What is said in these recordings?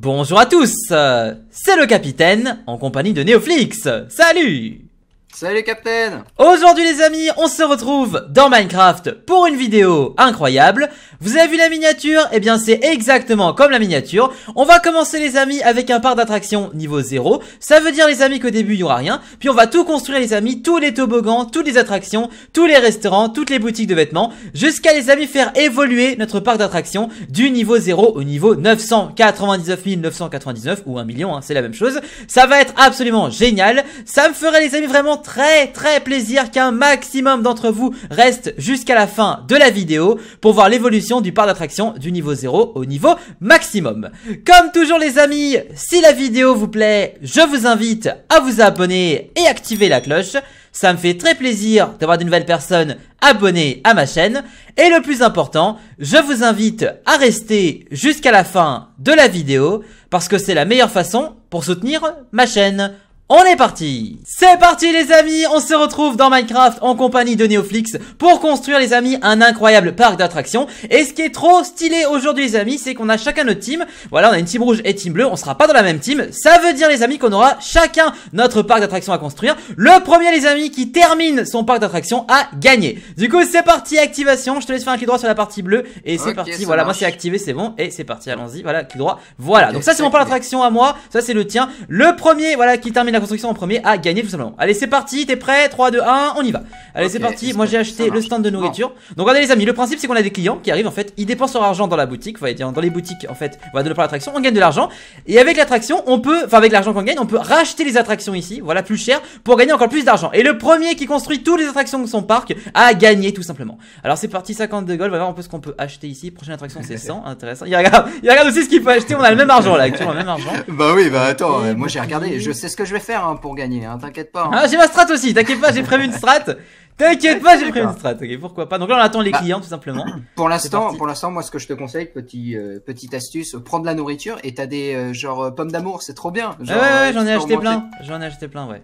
Bonjour à tous, c'est le capitaine en compagnie de Neoflix. Salut Salut Captain Aujourd'hui les amis, on se retrouve dans Minecraft pour une vidéo incroyable. Vous avez vu la miniature Eh bien c'est exactement comme la miniature. On va commencer les amis avec un parc d'attractions niveau 0. Ça veut dire les amis qu'au début il n'y aura rien. Puis on va tout construire les amis, tous les toboggans, toutes les attractions, tous les restaurants, toutes les boutiques de vêtements. Jusqu'à les amis faire évoluer notre parc d'attractions du niveau 0 au niveau 999 999 ou 1 million, hein, c'est la même chose. Ça va être absolument génial. Ça me ferait les amis vraiment très très plaisir qu'un maximum d'entre vous reste jusqu'à la fin de la vidéo pour voir l'évolution du parc d'attraction du niveau 0 au niveau maximum. Comme toujours les amis, si la vidéo vous plaît, je vous invite à vous abonner et activer la cloche. Ça me fait très plaisir d'avoir de nouvelles personnes abonnées à ma chaîne. Et le plus important, je vous invite à rester jusqu'à la fin de la vidéo parce que c'est la meilleure façon pour soutenir ma chaîne. On est parti C'est parti les amis On se retrouve dans Minecraft en compagnie de Neoflix pour construire les amis un incroyable parc d'attractions. Et ce qui est trop stylé aujourd'hui les amis, c'est qu'on a chacun notre team. Voilà, on a une team rouge et team bleue, on sera pas dans la même team. Ça veut dire les amis qu'on aura chacun notre parc d'attractions à construire. Le premier les amis qui termine son parc d'attractions a gagné. Du coup c'est parti, activation, je te laisse faire un clic droit sur la partie bleue et c'est parti. Voilà, moi c'est activé, c'est bon et c'est parti, allons-y, voilà, clic droit. Voilà, donc ça c'est mon parc d'attractions à moi, ça c'est le tien. Le premier, voilà, qui termine la construction en premier à gagner tout simplement. Allez, c'est parti, t'es prêt 3, 2, 1, on y va. Allez, c'est parti. Moi, j'ai acheté le stand de nourriture. Donc, regardez les amis, le principe c'est qu'on a des clients qui arrivent en fait, ils dépensent leur argent dans la boutique, dire dans les boutiques en fait, va de par l'attraction, on gagne de l'argent. Et avec l'attraction, on peut, enfin, avec l'argent qu'on gagne, on peut racheter les attractions ici, voilà, plus cher, pour gagner encore plus d'argent. Et le premier qui construit toutes les attractions de son parc a gagné tout simplement. Alors, c'est parti, 50 de gold, on va voir un peu ce qu'on peut acheter ici. Prochaine attraction, c'est 100, intéressant. Il regarde, il regarde aussi ce qu'il peut acheter, on a le même argent là, actuellement, le même argent. Bah oui, bah attends, moi j'ai regardé, je sais ce que je vais faire. Hein, pour gagner, hein, t'inquiète pas. Hein. Ah, j'ai ma strat aussi, t'inquiète pas, j'ai prévu une strat. T'inquiète pas, j'ai prévu une strat. Ok, pourquoi pas. Donc là, on attend les bah, clients tout simplement. Pour l'instant, pour l'instant, moi, ce que je te conseille, petit, euh, petite astuce, prendre la nourriture et t'as des euh, genre euh, pommes d'amour, c'est trop bien. ouais, ouais, j'en ai acheté plein. J'en ai acheté plein, ouais.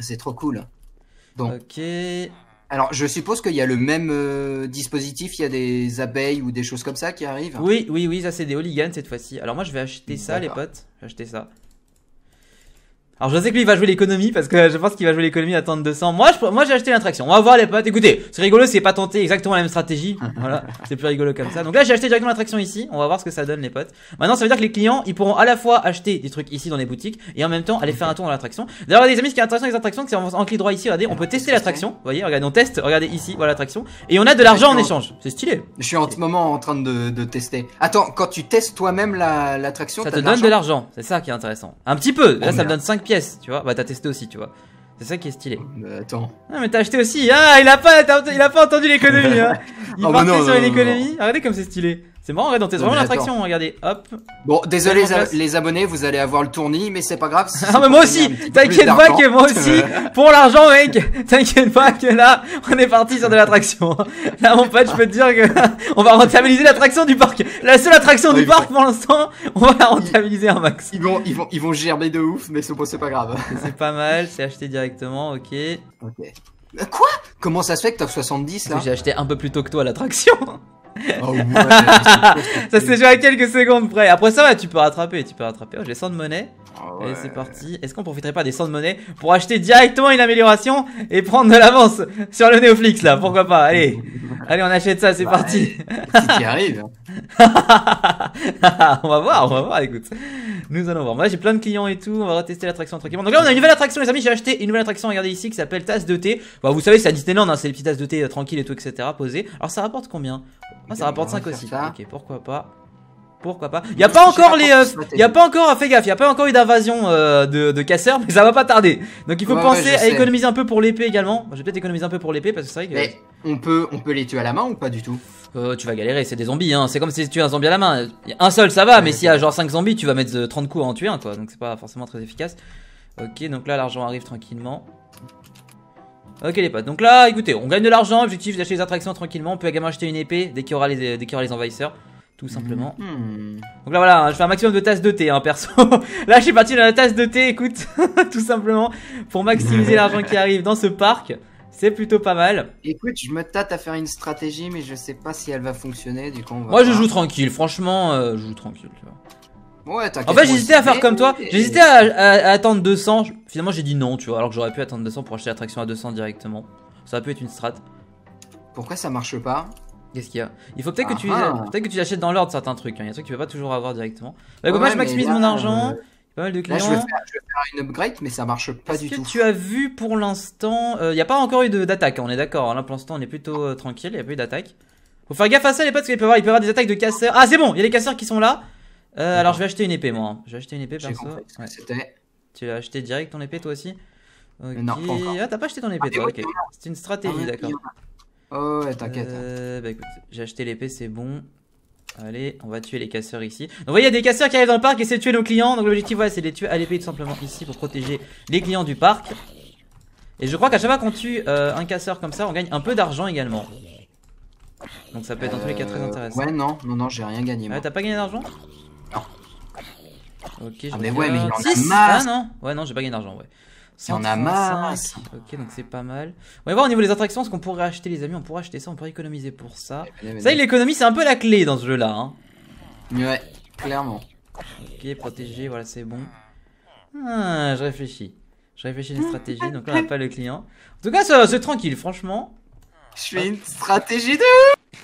C'est trop cool. Donc. Ok. Alors, je suppose qu'il y a le même dispositif, il y a des abeilles ou des choses comme ça qui arrivent. Oui, oui, oui, ça c'est des hooligans cette fois-ci. Alors moi, je vais acheter ça, les potes. acheter ça. Alors je sais que lui il va jouer l'économie parce que je pense qu'il va jouer l'économie à 200. Moi je, moi j'ai acheté l'attraction. On va voir les potes. Écoutez, c'est rigolo, c'est pas tenter exactement la même stratégie. Voilà, c'est plus rigolo comme ça. Donc là j'ai acheté directement l'attraction ici. On va voir ce que ça donne les potes. Maintenant ça veut dire que les clients ils pourront à la fois acheter des trucs ici dans les boutiques et en même temps aller faire un tour dans l'attraction. D'ailleurs les amis ce qui est intéressant avec attractions c'est en, cliquant droit ici. Regardez, on peut tester l'attraction. vous Voyez, regardez, on teste. Regardez ici, voilà l'attraction et on a de l'argent en échange. C'est stylé. Je suis en ce moment en train de, tester. Attends, quand tu testes toi-même l'attraction, ça te donne de l'argent. C'est ça qui est intéressant. Un petit peu. Là ça me donne 5 tu vois. Bah, t'as testé aussi, tu vois. C'est ça qui est stylé. mais attends. Ah, mais t'as acheté aussi. Ah, il a pas, il a pas entendu l'économie. hein. Il oh, ah, bah partait sur l'économie. Regardez comme c'est stylé. C'est marrant, Redon, t'es vraiment l'attraction, regardez, hop. Bon, désolé les abonnés, vous allez avoir le tournis, mais c'est pas grave. ah, mais moi aussi, t'inquiète pas que moi aussi, pour l'argent, mec, t'inquiète pas que là, on est parti sur de l'attraction. Là, mon pote, je peux te dire que on va rentabiliser l'attraction du parc. La seule attraction du parc pour l'instant, on va la rentabiliser un max. Ils vont, ils vont, ils vont gerber de ouf, mais c'est pas grave. C'est pas mal, c'est acheté directement, ok. Ok. Euh, quoi Comment ça se fait que t'as 70 là J'ai acheté un peu plus tôt que toi l'attraction ah, ça s'est joué à quelques secondes près. Après ça, tu peux rattraper, tu peux rattraper. j'ai 100 de monnaie. Ah allez, c'est parti. Est-ce qu'on profiterait pas des 100 de monnaie pour acheter directement une amélioration et prendre de l'avance sur le Néoflix là Pourquoi pas Allez, allez, on achète ça, c'est bah, parti. Si tu arrives. on va voir, on va voir, écoute. Nous allons voir. Moi, j'ai plein de clients et tout. On va tester l'attraction tranquillement. Donc là, on a une nouvelle attraction, les amis. J'ai acheté une nouvelle attraction, regardez ici, qui s'appelle Tasse de thé. Bah, vous savez, c'est à Disneyland, hein, c'est les petites tasses de thé Tranquille euh, tranquilles et tout, etc. posées. Alors, ça rapporte combien Ah Ça rapporte 5 aussi. Ok, pourquoi pas. Pourquoi pas Il euh, y a pas encore les il y a pas encore fais gaffe, il y a pas encore eu d'invasion euh, de, casseurs mais ça va pas tarder. Donc il faut penser à économiser un peu pour l'épée également. Je vais peut-être économiser un peu pour l'épée parce que c'est vrai que on peut on peut les tuer à la main ou pas du tout euh, tu vas galérer, c'est des zombies, hein. c'est comme si tu as un zombie à la main. Un seul ça va, mais s'il y a genre 5 zombies, tu vas mettre 30 coups à en tuer un, quoi. Donc c'est pas forcément très efficace. Ok, donc là l'argent arrive tranquillement. Ok les potes, donc là écoutez, on gagne de l'argent, objectif d'acheter les attractions tranquillement, on peut également acheter une épée dès qu'il y aura dès qu'il y aura les envahisseurs tout simplement. Mm, mm. Donc là voilà, hein, je fais un maximum de tasses de thé, hein, perso. là je suis parti dans la tasse de thé, écoute, tout simplement, pour maximiser l'argent qui arrive dans ce parc. C'est plutôt pas mal. Écoute, je me tâte à faire une stratégie, mais je sais pas si elle va fonctionner. Du coup, Moi, je joue tranquille. Franchement, euh, je joue tranquille. Tu vois. En fait, j'hésitais à faire comme toi. J'hésitais à, attendre 200. Finalement, j'ai dit non, tu vois. Alors que j'aurais pu attendre 200 pour acheter l'attraction à 200 directement. Ça pu être une strat. Pourquoi ça marche pas Qu'est-ce qu'il y a Il faut peut-être que, tu ah, ah. peut que tu achètes dans l'ordre certains trucs. Hein. Il y a des trucs que tu peux pas toujours avoir directement. Bah, moi, je maximise mon euh, argent. Pas mal de clients. je vais, faire, une upgrade, mais ça marche pas du que Tu as vu pour l'instant, euh, il n'y a pas encore eu d'attaque, hein, on est d'accord. Hein. Là, pour l'instant, on est plutôt euh, tranquille, il n'y a pas eu d'attaque. Faut faire gaffe à ça, les potes, parce qu'il peut, y avoir, avoir des attaques de casseurs. Ah, c'est bon, il y a les casseurs qui sont là. alors, je vais acheter une épée, moi. Je vais acheter une épée, perso. Tu as acheté direct ton épée, toi aussi Non, pas Ah, t'as pas acheté ton épée, ah, toi, C'est une stratégie, d'accord. Oh ouais, t'inquiète. Hein. Euh, bah écoute, j'ai acheté l'épée, c'est bon. Allez, on va tuer les casseurs ici. Donc, vous voyez, il y a des casseurs qui arrivent dans le parc et c'est tuer nos clients. Donc, l'objectif, ouais c'est de les tuer à l'épée tout simplement ici pour protéger les clients du parc. Et je crois qu'à chaque fois qu'on tue euh, un casseur comme ça, on gagne un peu d'argent également. Donc, ça peut être dans tous les cas très euh, intéressant. Ouais, non, non, non, j'ai rien gagné. Moi. Ah, t'as pas gagné d'argent Ok, je Ah, mais ouais, mais euh, il en a Ah, non, ouais, non, j'ai pas gagné d'argent, ouais. Y'en en a marre. Ok, donc c'est pas mal. On va voir au niveau des attractions ce qu'on pourrait acheter, les amis. On pourrait acheter ça, on pourrait économiser pour ça. Eh ben, eh ben, ça, eh ben. l'économie, c'est un peu la clé dans ce jeu-là. Hein. Ouais, clairement. Ok, protégé, voilà, c'est bon. Ah, je réfléchis. Je réfléchis à une stratégie, donc là, on n'a pas le client. En tout cas, c'est tranquille, franchement. Je suis une stratégie de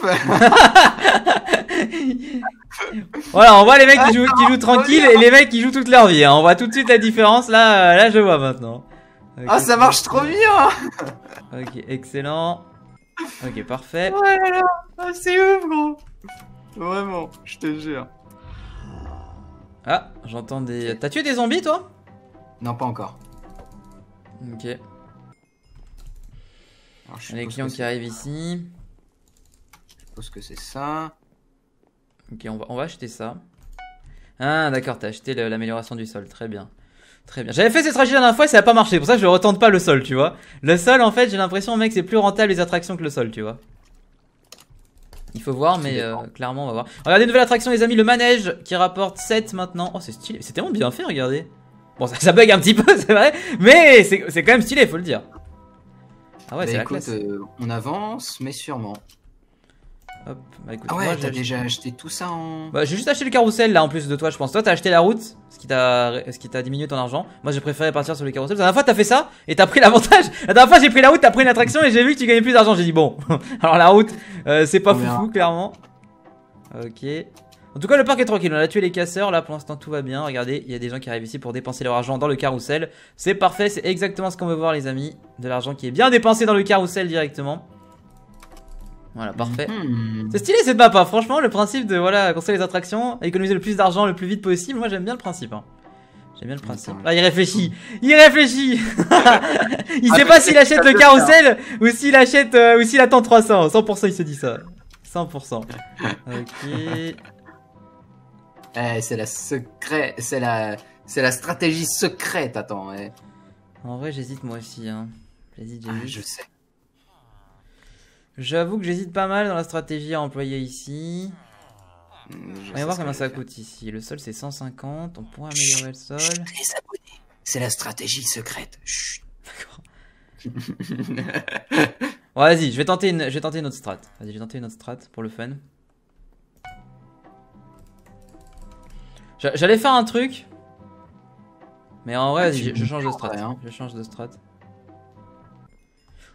voilà, on voit les mecs qui jouent, tranquille et les mecs qui jouent toute leur vie. Hein. On voit tout de suite la différence. Là, euh, là, je vois maintenant. Ah, ça marche trop bien. ok, excellent. Ok, parfait. Ouais, ah, c'est ouf, gros. Vraiment, je te jure. Ah, j'entends des. T'as tué des zombies, toi Non, pas encore. Ok. les clients qui arrivent ici. Qu'est-ce que c'est ça. Ok, on va, on va acheter ça. Ah, d'accord, t'as acheté l'amélioration du sol. Très bien. Très bien. J'avais fait cette stratégie la dernière fois et ça n'a pas marché. Pour ça, je retente pas le sol, tu vois. Le sol, en fait, j'ai l'impression, mec, c'est plus rentable les attractions que le sol, tu vois. Il faut voir, mais euh, clairement, on va voir. Regardez, nouvelle attraction, les amis, le manège qui rapporte 7 maintenant. Oh, c'est stylé. C'est tellement bien fait, regardez. Bon, ça, bug un petit peu, c'est vrai. Mais c'est quand même stylé, faut le dire. Ah ouais, bah c'est la classe. Euh, on avance, mais sûrement. Hop, bah écoute. Ah ouais, t'as déjà acheté tout ça en. Bah, j'ai juste acheté le carrousel là en plus de toi, je pense. Toi, t'as acheté la route, ce qui t'a diminué ton argent. Moi, j'ai préféré partir sur le carrousel. La dernière fois, t'as fait ça et t'as pris l'avantage. La dernière fois, j'ai pris la route, t'as pris une attraction et j'ai vu que tu gagnais plus d'argent. J'ai dit bon, alors la route, euh, c'est pas fou clairement. Ok. En tout cas, le parc est tranquille. On a tué les casseurs. Là, pour l'instant, tout va bien. Regardez, il y a des gens qui arrivent ici pour dépenser leur argent dans le carrousel. C'est parfait. C'est exactement ce qu'on veut voir, les amis. De l'argent qui est bien dépensé dans le carrousel directement. Voilà, parfait. Hmm. C'est stylé cette map, hein. franchement, le principe de voilà, construire les attractions, économiser le plus d'argent le plus vite possible, moi j'aime bien le principe. Hein. J'aime bien le principe. Là, ah, il réfléchit. Il réfléchit. il ah, sait pas s'il achète le carrousel ou s'il achète euh, ou s'il attend 300. 100% il se dit ça. 100%. OK. Eh, c'est la secret, c'est la c'est la stratégie secrète, attends. Eh. En vrai, j'hésite moi aussi hein. J'hésite, Ah, je sais. J'avoue que j'hésite pas mal dans la stratégie à employer ici. Hmm, je voir comment ça coûte ici. Le sol c'est 150, on pourrait améliorer le sol. c'est la stratégie secrète. D'accord. bon, vas-y, je vais tenter une, je vais tenter une autre strat. Vas-y, je vais tenter une autre strat pour le fun. J'allais faire un truc, mais en vrai, je, change de strat. Hein. Je change de strat.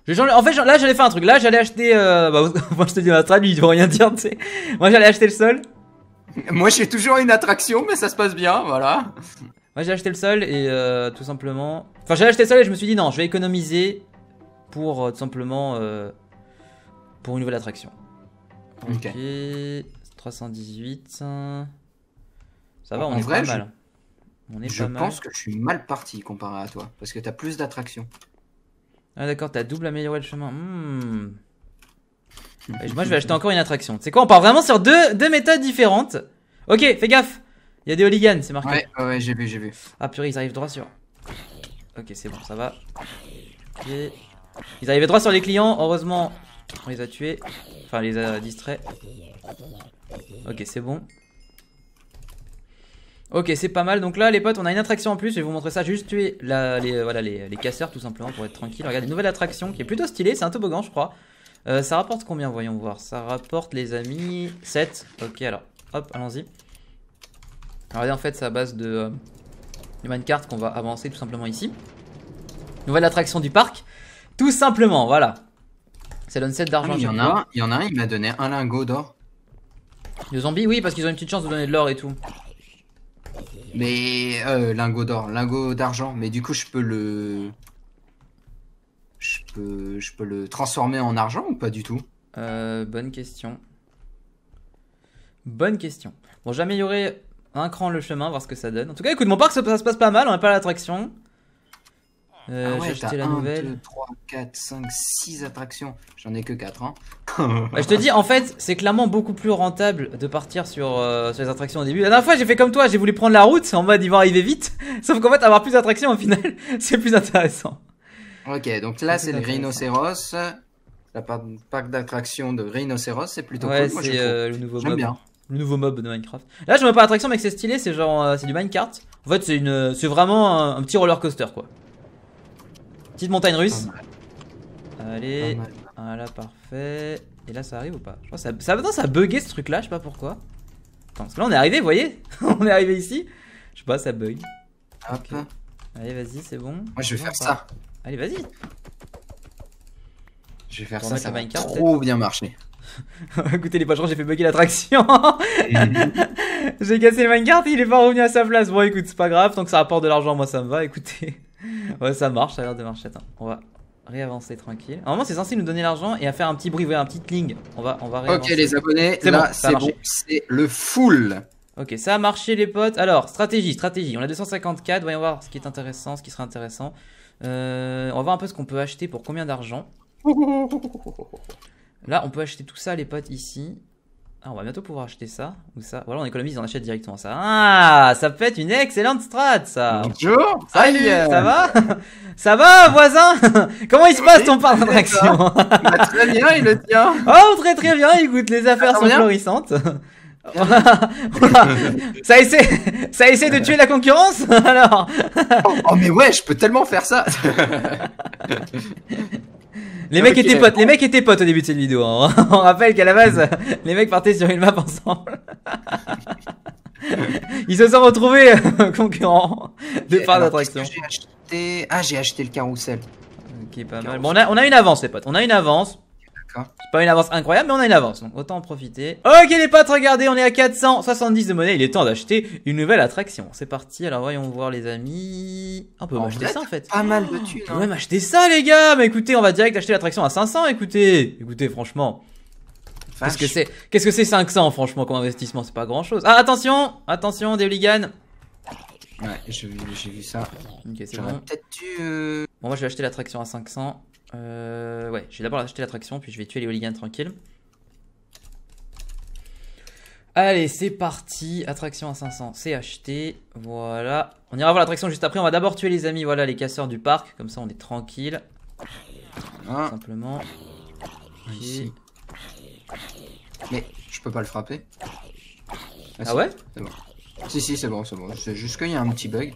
En fait, là, j'allais faire un truc. Là, j'allais acheter. moi, euh, bah, je te dis ma trad, il doit rien dire, tu sais. Moi, j'allais acheter le sol. Moi, j'ai toujours une attraction, mais ça se passe bien, voilà. Moi, j'ai acheté le sol et euh, tout simplement. Enfin, j'ai acheté le sol et je me suis dit non, je vais économiser pour euh, tout simplement. pour une nouvelle attraction. Ok. 318. Ça va, on est pas mal. Je, on est je pense que je suis mal parti comparé à toi parce que t'as plus d'attractions. Ah d'accord, t'as double amélioré le chemin. Hmm. Moi, je vais acheter encore une attraction. C'est quoi On part vraiment sur deux, deux méthodes différentes. Ok, fais gaffe. Il y a des hooligans, c'est marqué. Ouais, ouais, j'ai vu, j'ai vu. Ah purée, ils arrivent droit sur. Ok, c'est bon, ça va. Ok. Ils arrivaient droit sur les clients. Heureusement, on les a tués. Enfin, les a distraits. Ok, c'est bon. Ok, c'est pas mal. Donc là, les potes, on a une attraction en plus. Je vais vous montrer ça. Juste tuer les, euh, voilà, les, casseurs, tout simplement, pour être tranquille. Regarde, une nouvelle attraction qui est plutôt stylée. C'est un toboggan, je crois. Euh, ça rapporte combien Voyons voir. Ça rapporte, les amis, 7. Ok, alors, hop, allons-y. Regardez, en fait, c'est à base de, euh, de minecart qu'on va avancer tout simplement ici. Nouvelle attraction du parc. Tout simplement, voilà. Ça donne 7 d'argent. Ah, il, y en a un, il m'a donné un lingot d'or. Le zombies Oui, parce qu'ils ont une petite chance de donner de l'or et tout. Mais euh, lingot d'or, lingot d'argent. Mais du coup, je peux le, je peux, je peux le transformer en argent ou pas du tout euh, Bonne question. Bonne question. Bon, j'améliorerai un cran le chemin, voir ce que ça donne. En tout cas, écoute, mon parc, ça, se passe pas mal. On n'a pas l'attraction j'ai ah euh, acheté la 1, nouvelle. 2, 3, 4, 5, 6 attractions. J'en ai que 4. Hein. Bah, je te dis, en fait, c'est clairement beaucoup plus rentable de partir sur, euh, sur les attractions au début. La dernière fois, j'ai fait comme toi, j'ai voulu prendre la route en mode ils vont arriver vite. Sauf qu'en fait, avoir plus d'attractions au final, c'est plus intéressant. Ok, donc là, c'est le rhinocéros. La parc d'attractions de rhinocéros, c'est plutôt ouais, cool. c'est euh, le nouveau mob. Bien. Le nouveau mob de Minecraft. Là, je pas d'attraction, mais c'est stylé, c'est genre, c'est du minecart En fait, c'est une, c'est vraiment un petit roller coaster, quoi. Petite montagne russe. Allez, voilà, parfait. Et là, ça arrive ou pas ça, ça, non, ça a bugué ce truc-là, je sais pas pourquoi. là, on est arrivé, vous voyez On est arrivé ici. Je sais pas, ça bug. Allez, vas-y, c'est bon. Moi, je vais faire ça. Allez, vas-y. Je vais faire ça, ça va trop bien marcher. Écoutez les patrons, j'ai fait bugger l'attraction. j'ai cassé le minecart, il est pas revenu à sa place. Bon, écoute, c'est pas grave, tant que ça rapporte de l'argent, moi ça me va. Écoutez, ouais, ça marche, ça a l'air de marcher. on va réavancer tranquille. Normalement, c'est censé nous donner l'argent et à faire un petit bruit, ou un petit cling. On va, on va réavancer. Ok, les abonnés, c'est c'est bon, le full. Ok, ça a marché, les potes. Alors, stratégie, stratégie. On a 254, voyons voir ce qui est intéressant, ce qui sera intéressant. Euh, on va voir un peu ce qu'on peut acheter pour combien d'argent. Là, on peut acheter tout ça, les potes, ici. Ah, on va bientôt pouvoir acheter ça ou ça. Voilà, on économise, on achète directement ça. Ah, ça peut être une excellente strat, ça. Bonjour. Salut, ça va Ça va, voisin Comment il se passe ton parc d'attraction Très bien, il le tient. Oh, très très bien. Écoute, les affaires sont florissantes. ça essaie, ça essaie de tuer la concurrence alors. Oh, oh mais ouais, je peux tellement faire ça. Les mecs étaient potes. Les mecs étaient potes au début de cette vidéo. Hein. On rappelle qu'à la base, les mecs partaient sur une map ensemble. Ils se sont retrouvés euh, concurrents de part d'attraction. Ah, j'ai acheté le carrousel. Ok pas mal. Bon, on a une avance, les potes. On a une avance. C'est pas une avance incroyable, mais on a une avance, donc autant en profiter. Ok les potes, regardez, on est à 470 de monnaie, il est temps d'acheter une nouvelle attraction. C'est parti, alors voyons voir les amis. On peut m'acheter ça en fait. Pas mal On peut hein. acheter ça les gars, mais écoutez, on va direct acheter l'attraction à 500, écoutez. Écoutez, franchement. Qu'est-ce que c'est Qu'est-ce que c'est 500 franchement comme investissement C'est pas grand chose. Ah attention Attention des hooligans Ouais, j'ai vu, ça. Ok, c'est bon. Euh, bon, moi je vais acheter l'attraction à 500. Euh, ouais, je vais d'abord acheter l'attraction, puis je vais tuer les hooligans tranquille. Allez, c'est parti. Attraction à 500, c'est acheté. Voilà. On ira voir l'attraction juste après. On va d'abord tuer les amis, voilà, les casseurs du parc. Comme ça, on est tranquille. Ah. Simplement. Ah, ici. Mais je peux pas le frapper. Ah, ah ouais bon. Si, si, c'est bon, c'est bon. C'est juste qu'il y a un petit bug.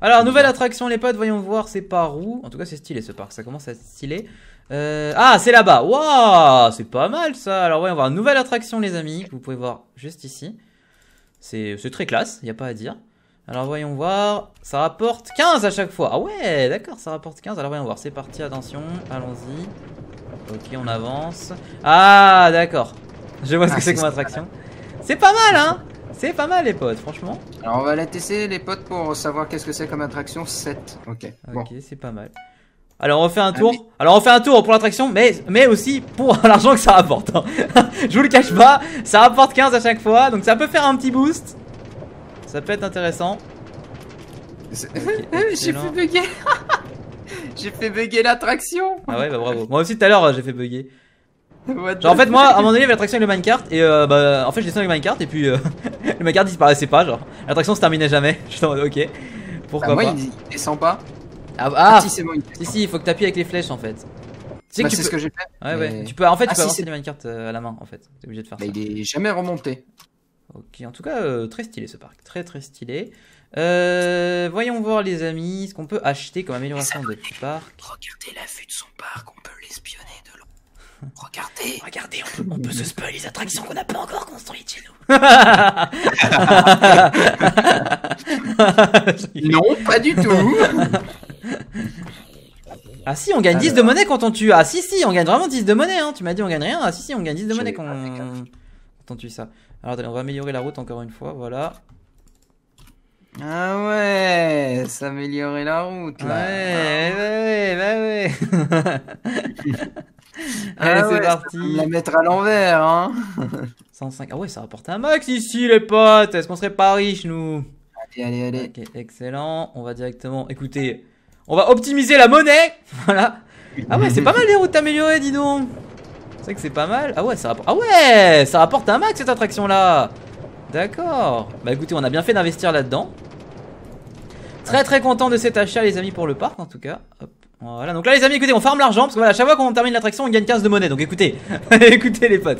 Alors, nouvelle attraction, les potes, voyons voir, c'est par où. En tout cas, c'est stylé ce parc, ça commence à être stylé. Euh, ah, c'est là-bas. Waouh, c'est pas mal ça. Alors, voyons voir, nouvelle attraction, les amis, que vous pouvez voir juste ici. C'est très classe, il a pas à dire. Alors, voyons voir, ça rapporte 15 à chaque fois. Ah ouais, d'accord, ça rapporte 15. Alors, voyons voir, c'est parti, attention, allons-y. Ok, on avance. Ah, d'accord. Je vois ce que ah, c'est comme attraction. C'est pas mal, hein c'est pas mal les potes, franchement. Alors on va la tester les potes pour savoir qu'est-ce que c'est comme attraction 7. Ok. Ok, c'est pas mal. Alors on fait un tour. Alors on fait un tour pour l'attraction, mais, mais aussi pour l'argent que ça rapporte hein. Je vous le cache pas, ça rapporte 15 à chaque fois, donc ça peut faire un petit boost. Ça peut être intéressant. j'ai fait bugger. j'ai fait bugger l'attraction. Ah ouais, bah bravo. Moi aussi tout à l'heure j'ai fait bugger. en fait moi à un moment donné l'attraction avec le minecart et euh, bah en fait je descends avec le minecart et puis euh, Le ma carte disparaissait pas, genre. L'attraction se terminait jamais. Je ok. Pourquoi bah moi, pas il, il descend pas. Ah, ah, ah si, il si, si, il faut que t'appuies avec les flèches en fait. Bah, c'est ce que j'ai fait. Ouais, ouais. Tu peux, en fait, tu ah, peux avancer les cartes euh, à la main en fait. T'es obligé de faire bah, ça. Il est jamais remonté. Ok, en tout cas, euh, très stylé ce parc. Très très stylé. Euh, voyons voir les amis ce qu'on peut acheter comme amélioration de parc. Regardez la vue de son parc, on peut l'espionner Regardez, regardez, on peut, se spoil les attractions qu'on n'a pas encore construites chez nous. non, pas du tout. Ah si, on gagne 10 de monnaie quand on tue. Ah si, si, on gagne vraiment 10 de monnaie. Hein. Tu m'as dit on gagne rien. Ah si, si, on gagne 10 de monnaie quand on... tue ça. Alors on va améliorer la route encore une fois. Voilà. Ah ouais, s'améliorer la route. Là. Ouais, ouais, ouais. Ah parti. la mettre à l'envers, hein. 105. Ah ouais, ça rapporte un max ici, les potes. Est-ce qu'on serait pas riches, nous Allez, allez, allez. Ok, excellent. On va directement. Écoutez, on va optimiser la monnaie. voilà. Ah ouais, c'est pas mal les routes améliorées, dis donc. C'est vrai que c'est pas mal. Ah ouais, ça rapporte. Ah ouais, ça rapporte un max cette attraction là. D'accord. Bah écoutez, on a bien fait d'investir là-dedans. Très très content de cet achat, les amis, pour le parc en tout cas. Hop. Voilà, donc là les amis, écoutez, on ferme l'argent parce que voilà, à chaque fois qu'on termine l'attraction, on gagne 15 de monnaie. Donc écoutez, écoutez les potes.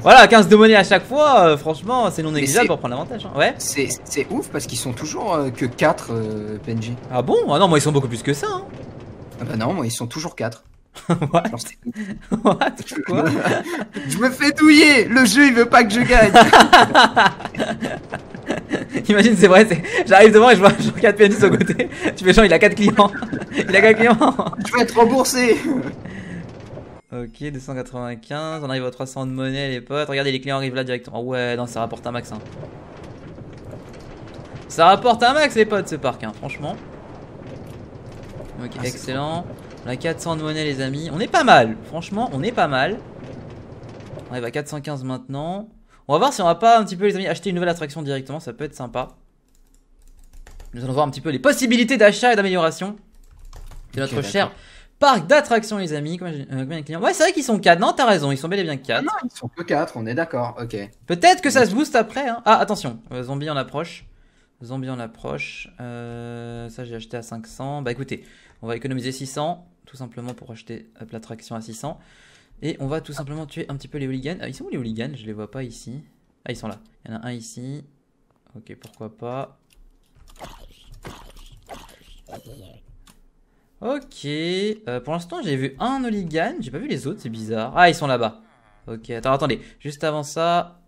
voilà, 15 de monnaie à chaque fois, euh, franchement, c'est non négligeable pour prendre l'avantage. Hein. Ouais. C'est ouf parce qu'ils sont toujours euh, que 4 euh, PNJ. Ah bon Ah non, moi ils sont beaucoup plus que ça. Hein. Ah bah non, moi ils sont toujours 4. What Je me fais douiller Le jeu il veut pas que je gagne Imagine, c'est vrai, j'arrive devant et je vois 4 pianistes au côté. Tu fais genre, il a 4 clients. Il a 4 clients. Je vais être remboursé. Ok, 295. On arrive à 300 de monnaie, les potes. Regardez, les clients arrivent là directement. Ah ouais, non, ça rapporte un max. Hein. Ça rapporte un max, les potes, ce parc, hein, franchement. Ok, ah, excellent. On a 400 de monnaie, les amis. On est pas mal. Franchement, on est pas mal. On arrive à 415 maintenant. On va voir si on va pas un petit peu, les amis, acheter une nouvelle attraction directement. Ça peut être sympa. Nous allons voir un petit peu les possibilités d'achat et d'amélioration de notre cher parc d'attractions, les amis. Euh, ouais, c'est vrai qu'ils sont 4. Non, t'as raison, ils sont bel et bien 4. Ah non, ils sont que 4, on est d'accord, ok. Peut-être que ça se booste après. Hein. Ah, attention, euh, zombie en approche. Zombie en approche. Euh, ça, j'ai acheté à 500. Bah écoutez, on va économiser 600, tout simplement pour acheter l'attraction à 600. Et on va tout simplement tuer un petit peu les hooligans. Ah, ils sont où les hooligans Je les vois pas ici. Ah, ils sont là. Il y en a un ici. Ok, pourquoi pas. Ok. Euh, pour l'instant, j'ai vu un hooligan. J'ai pas vu les autres, c'est bizarre. Ah, ils sont là-bas. Ok, attends, attendez. Juste avant ça,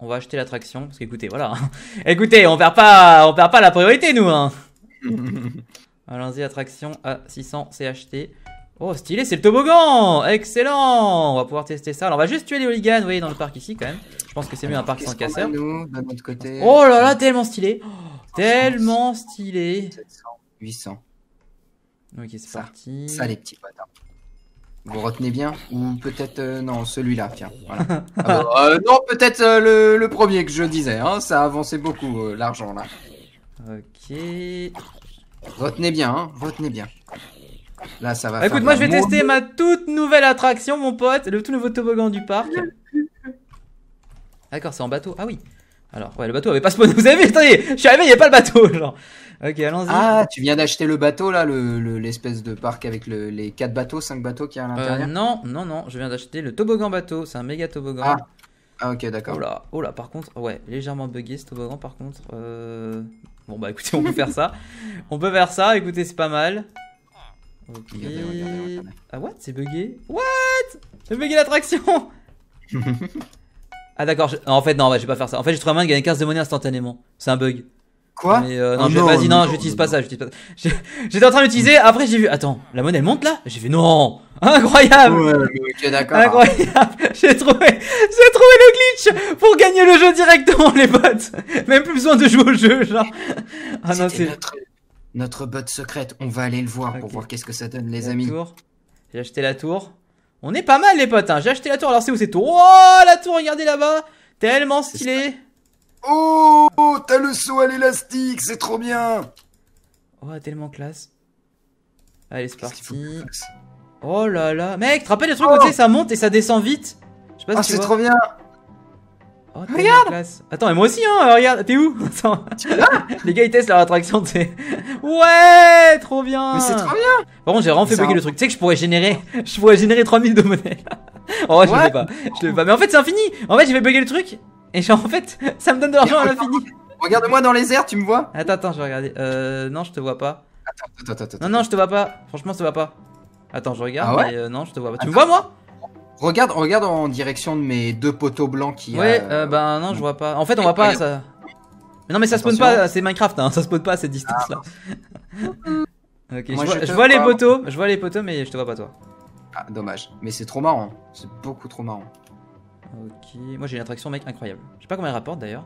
on va acheter l'attraction. Parce écoutez, voilà. écoutez, on perd pas, on perd pas la priorité, nous. Hein. Allons-y, attraction à 600, c'est acheté. Oh, stylé, c'est le toboggan Excellent On va pouvoir tester ça. Alors, on va juste tuer les hooligans, vous voyez, dans le parc ici, quand même. Je pense que c'est mieux un parc sans casseur. Oh là là, tellement stylé oh, Tellement stylé 800. Ok, c'est parti. Ça, les petits potes. Hein. Vous retenez bien Ou peut-être... Euh, non, celui-là, tiens. Ah bah, euh, non, peut-être euh, le, premier que je disais. Hein, ça avançait beaucoup, l'argent, là. Ok... Retenez bien, hein, retenez bien. Là, ça va. Bah, écoute, moi, je vais tester ma toute nouvelle attraction, mon pote, le tout nouveau toboggan du parc. D'accord, c'est en bateau. Ah oui. Alors, ouais, le bateau avait pas spawné. Vous avez vu Attendez, je suis arrivé, il n'y a pas le bateau, genre. Ok, allons-y. Ah, tu viens d'acheter le bateau, là, l'espèce de parc avec les 4 bateaux, 5 bateaux qui à euh, l'intérieur Non, non, non, je viens d'acheter le toboggan bateau. C'est un méga toboggan. Ah, ah ok, d'accord. Oh, oh là, par contre, ouais, légèrement bugué ce toboggan, par contre. Euh, bon, bah écoutez, on peut faire ça. On peut faire ça, écoutez, c'est pas mal. Ah, what C'est bugué What J'ai bugué l'attraction Ah, d'accord. En fait, non, bah, je vais pas faire ça. En fait, j'ai trouvé un moyen de gagner 15 de monnaie instantanément. C'est un bug. Quoi Mais, euh, oh Non, non, j'utilise pas ça. J'étais en train d'utiliser. Après, j'ai vu. Attends, la monnaie elle monte là J'ai fait non Incroyable Incroyable J'ai trouvé, j'ai trouvé le glitch pour gagner le jeu directement, les potes Même plus besoin de jouer au jeu, genre. Ah non, c'est notre botte secrète. On va aller le voir pour voir qu'est-ce que ça donne, les amis. J'ai acheté la tour. On est pas mal, les potes. Hein. J'ai acheté la tour. Alors, c'est où cette tour Oh, la tour, regardez là-bas. Tellement stylé. Oh, t'as le saut à l'élastique. C'est trop bien. Oh, tellement classe. Allez, c'est Oh là là. Mec, tu te rappelles le truc oh ça monte et ça descend vite Je sais pas si oh, c'est trop bien. Oh, regarde Attends, et moi aussi, hein, regarde, t'es où Attends. Les gars, ils testent leur attraction, t'es... Ouais, trop bien Mais c'est trop bien Par contre, j'ai vraiment fait bugger le truc. Tu sais que je pourrais générer, je pourrais générer 3000 de monnaie. en vrai, je le fais pas. Je le pas. Mais en fait, c'est infini En fait, j'ai fait bugger le truc, et genre, en fait, ça me donne de l'argent à l'infini. Regarde-moi dans les airs, tu me vois Attends, attends, je vais regarder. Euh, non, je te vois pas. Attends, attends, attends. Non, non, je te vois pas. Franchement, je te vois pas. Attends, je regarde, ah mais euh, non, je te vois pas. Tu me vois, moi Regarde, regarde en direction de mes deux poteaux blancs qui. Ouais, a... Euh, euh, ben non, je vois pas. En fait, on va pas. Ça... non, mais ça spawn pas, c'est Minecraft, hein, ça spawn pas à cette distance là. Ah. ok, je, vois, les poteaux, je vois les poteaux, mais je te vois pas toi. Ah, dommage. Mais c'est trop marrant, c'est beaucoup trop marrant. Ok. Moi j'ai une attraction mec incroyable. Je sais pas combien elle rapporte d'ailleurs.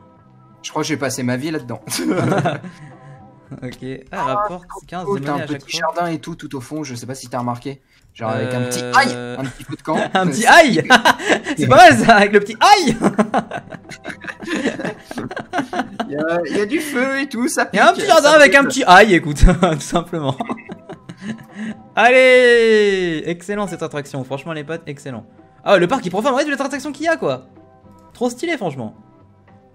Je crois que j'ai passé ma vie là-dedans. ok. Ah, elle rapporte 15 ah, de à un petit jardin et tout tout au fond, je sais pas si t'as remarqué. Genre avec un petit euh. aïe, un petit coup de camp. un petit aïe C'est pas mal ça, avec le petit aïe Il y, a du feu et tout, ça Il y a un petit jardin avec un petit aïe, écoute, tout simplement. Allez Excellent cette attraction, franchement les potes, excellent. Ah, le parc il prend fin, ouais, de l'attraction qu'il y a quoi Trop stylé franchement.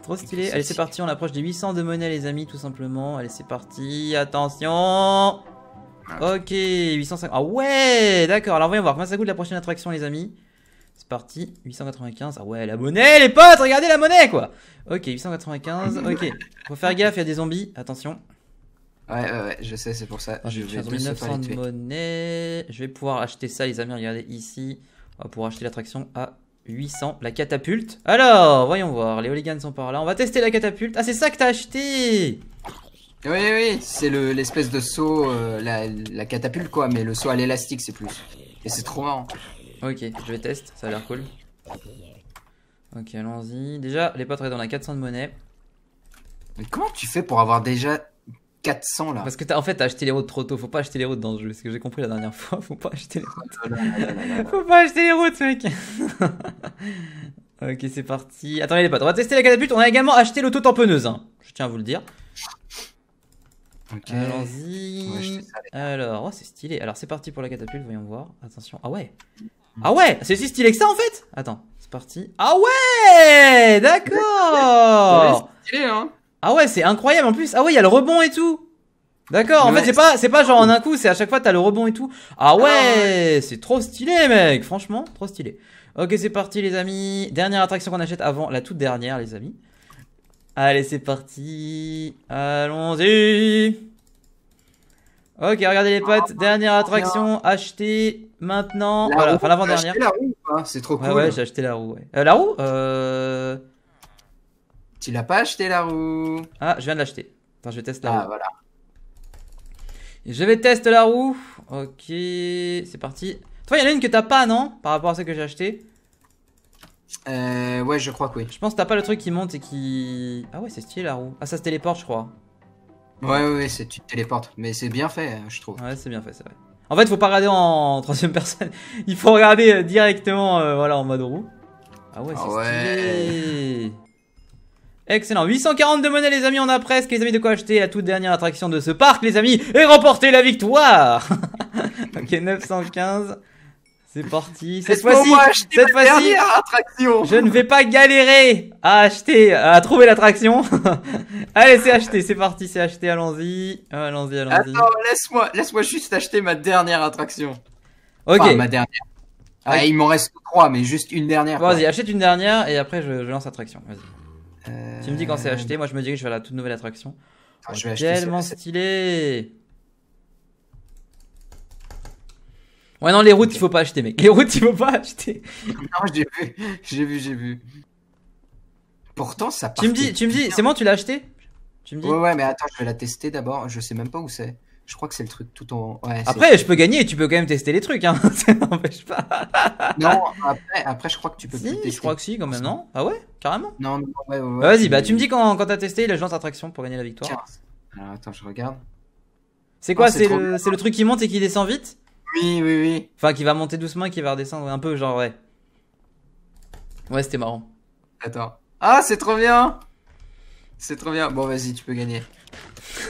Trop stylé. Allez, c'est parti, on approche des 800 de monnaie les amis, tout simplement. Allez, c'est parti, attention ah. Ok, 850. Ah ouais, d'accord. Alors voyons voir comment ça coûte la prochaine attraction, les amis. C'est parti, 895. Ah ouais, la monnaie, les potes, regardez la monnaie, quoi. Ok, 895. Ok, faut faire gaffe, il y a des zombies. Attention. Ouais, ouais, ouais, je sais, c'est pour ça. Ah, je vais 900 de monnaie. Je vais pouvoir acheter ça, les amis. Regardez ici. On va pouvoir acheter l'attraction à 800. La catapulte. Alors, voyons voir. Les hooligans sont par là. On va tester la catapulte. Ah, c'est ça que t'as acheté oui, oui, c'est l'espèce de saut, euh, la, catapulte quoi, mais le saut à l'élastique c'est plus. Et c'est trop marrant. Ok, je vais tester, ça a l'air cool. Ok, allons-y. Déjà, les potes, on a 400 de monnaie. Mais comment tu fais pour avoir déjà 400 là Parce que as, en fait, t'as acheté les routes trop tôt. Faut pas acheter les routes dans ce jeu. C'est Ce que j'ai compris la dernière fois, faut pas acheter les routes. Oh faut pas acheter les routes, mec. ok, c'est parti. Attendez, les potes, on va tester la catapulte. On a également acheté l'auto-tamponneuse. Hein. Je tiens à vous le dire. Euh, allons-y. Alors, c'est stylé. Alors, c'est parti pour la catapulte, voyons voir. Attention. Ah ouais. Mm. Ah ouais, c'est si stylé que ça en fait. Attends, c'est parti. Ah ouais, d'accord. Hein. ah ouais, c'est incroyable en plus. Ah ouais, il y a le rebond et tout. D'accord. En fait, c'est pas, c'est pas genre en un coup. C'est à chaque fois t'as le rebond et tout. Ah, ah ouais, c'est trop stylé, mec. Franchement, trop stylé. Ok, c'est parti, les amis. Dernière attraction qu'on achète avant la toute dernière, les amis. Allez, c'est parti. Allons-y. Ok, regardez les potes. Dernière attraction achetée maintenant. voilà, enfin l'avant-dernière. la roue hein C'est trop cool. Ah ouais, j'ai acheté la roue. Euh, la roue euh... Tu l'as pas acheté la roue Ah, je viens de l'acheter. Attends, je vais tester la ah, roue. voilà. Je vais tester la roue. Ok, c'est parti. Toi, il y en a une que t'as pas, non Par rapport à celle que j'ai achetée. Euh, ouais, je crois que oui. Je pense que t'as pas le truc qui monte et qui. Ah ouais, c'est stylé la roue. Ah, ça se téléporte, je crois. Ouais, ouais, ouais, c'est, tu téléporte Mais c'est bien fait, euh, je trouve. Ouais, c'est bien fait, c'est vrai. En fait, faut pas regarder en troisième personne. Il faut regarder euh, directement euh, voilà, en mode roue. Ah ouais, c'est ah stylé. Excellent. 842 monnaies, les amis. On a presque, les amis, de quoi acheter la toute dernière attraction de ce parc, les amis, et remporter la victoire. ok, 915. C'est parti. Cette fois-ci, cette fois-ci, je ne vais pas galérer à acheter, à trouver l'attraction. Allez, c'est acheté, c'est parti, c'est acheté. Allons-y, allons-y, allons-y. Attends, laisse-moi, laisse-moi juste acheter ma dernière attraction. Ok. ma dernière. Ah, il m'en reste trois, mais juste une dernière. vas-y, achète une dernière et après je, lance l'attraction. Vas-y. Euh, tu me dis quand c'est acheté. Moi, je me dis que je vais la toute nouvelle attraction. Oh, je vais acheter tellement stylé. Ouais, non, les routes, il faut pas acheter, mec. Les routes, il faut pas acheter. non, j'ai vu, j'ai vu, j'ai vu. Pourtant, ça partait. Tu me dis, tu me dis, c'est moi tu l'as acheté tu me dis Ouais, ouais, mais attends, je vais la tester d'abord. Je sais même pas où c'est. Je crois que c'est le truc tout en. Ouais, après, je peux gagner, tu peux quand même tester les trucs, hein. ça n'empêche pas. non, après, après, je crois que tu peux plus Je crois que si, quand même, non Ah ouais Carrément Non, non ouais, ouais, bah, Vas-y, bah, tu me dis quand, quand t'as testé la attraction pour gagner la victoire. Alors, attends, je regarde. C'est quoi C'est le, le, truc qui monte et qui descend vite oui, oui, oui. Enfin, qui va monter doucement et qui va redescendre un peu, genre, ouais. Ouais, c'était marrant. Attends. Ah, c'est trop bien C'est trop bien. Bon, vas-y, tu peux gagner.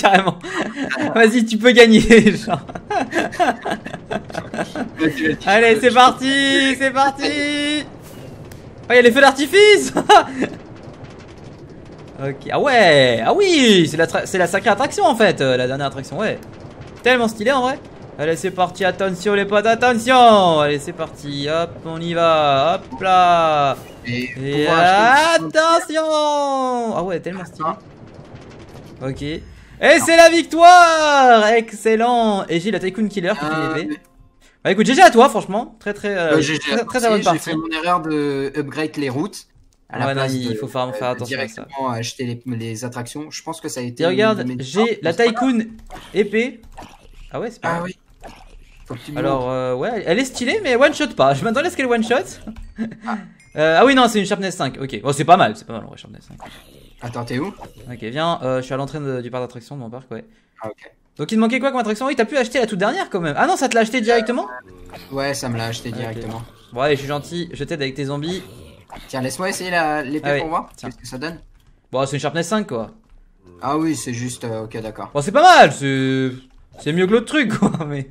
Carrément. Vas-y, tu peux gagner. Genre. Allez, c'est parti, c'est parti. Oh, il a les feux d'artifice. ok, ah ouais, ah oui, c'est la, la, sacrée attraction en fait, euh, la dernière attraction, ouais. Tellement stylé en vrai. Allez, c'est parti, attention les potes, attention Allez, c'est parti, hop, on y va, hop là Et, attention Ah ouais, tellement stylé. Ah. Ok. Et c'est la victoire Excellent Et j'ai la Tycoon Killer qui euh... Bah écoute, GG à toi, franchement. Très très, euh, euh, très, bonne J'ai fait mon erreur de upgrade les routes. À non, il faut faire, euh, attention directement acheter les, attractions. Je pense que ça a été... regarde, j'ai la Tycoon épée. Ah ouais, c'est pas... Ah alors, euh, ouais, elle est stylée, mais one shot pas. Je m'attendais à ce qu'elle one shot. Ah. Euh, ah. oui, non, c'est une Sharpness 5. Ok, oh, c'est pas mal, c'est pas mal en Sharpness 5. Attends, t'es où Ok, viens, euh, je suis à l'entrée du parc d'attraction de mon parc, ouais. Ah, ok. Donc il te manquait quoi comme attraction Oui, t'as pu acheter la toute dernière quand même. Ah non, ça te l'a acheté directement Ouais, ça me l'a acheté directement. Bon, allez, je suis gentil, je t'aide avec tes zombies. Tiens, laisse-moi essayer l'épée ah pour voir qu'est-ce que ça donne. Bon, c'est une Sharpness 5 quoi. Ah oui, c'est juste, ok, d'accord. Bon, c'est pas mal, c'est. C'est mieux que l'autre truc quoi, mais.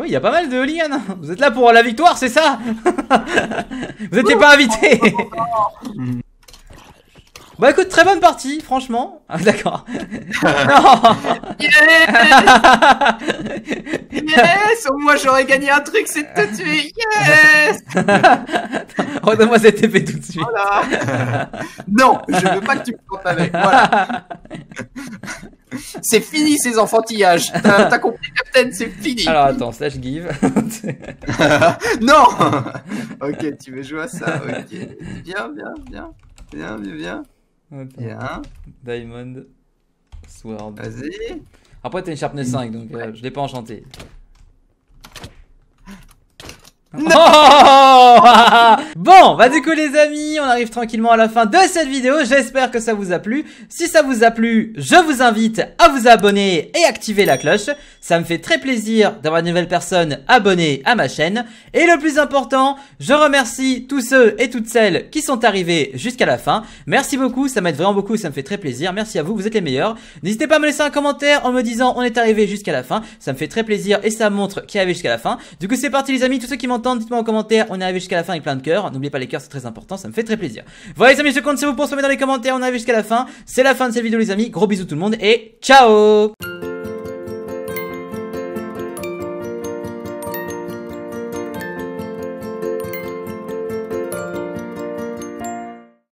Ah oui, il y a pas mal de liens. Vous êtes là pour la victoire, c'est ça Vous n'étiez pas invité. Bah écoute, très bonne partie, franchement. Ah, d'accord. yes Yes Au moins j'aurais gagné un truc, c'est de te Yes Redonne-moi cette épée tout de suite. non, je veux pas que tu me comptes avec. Voilà. C'est fini ces enfantillages. T'as compris, Captain, c'est fini. Alors attends, slash give. non Ok, tu veux jouer à ça Ok. Bien, bien, bien. Bien, bien, bien. Diamond Sword. Vas-y. Après, t'as une sharpness 5, donc euh, je l'ai pas enchanté. Non oh Bon, bah du coup les amis, on arrive tranquillement à la fin de cette vidéo, j'espère que ça vous a plu. Si ça vous a plu, je vous invite à vous abonner et activer la cloche. Ça me fait très plaisir d'avoir de nouvelles personnes abonnées à ma chaîne. Et le plus important, je remercie tous ceux et toutes celles qui sont arrivés jusqu'à la fin. Merci beaucoup, ça m'aide vraiment beaucoup, ça me fait très plaisir. Merci à vous, vous êtes les meilleurs. N'hésitez pas à me laisser un commentaire en me disant on est arrivé jusqu'à la fin. Ça me fait très plaisir et ça montre qu'il a arrivé jusqu'à la fin. Du coup c'est parti les amis, tous ceux qui m'entendent, dites-moi en commentaire, on est arrivé jusqu'à la fin avec plein de cœur. N'oubliez pas les cœurs, c'est très important, ça me fait très plaisir. Voilà les amis, je compte sur vous pour se mettre dans les commentaires, on arrive jusqu'à la fin. C'est la fin de cette vidéo les amis, gros bisous tout le monde et ciao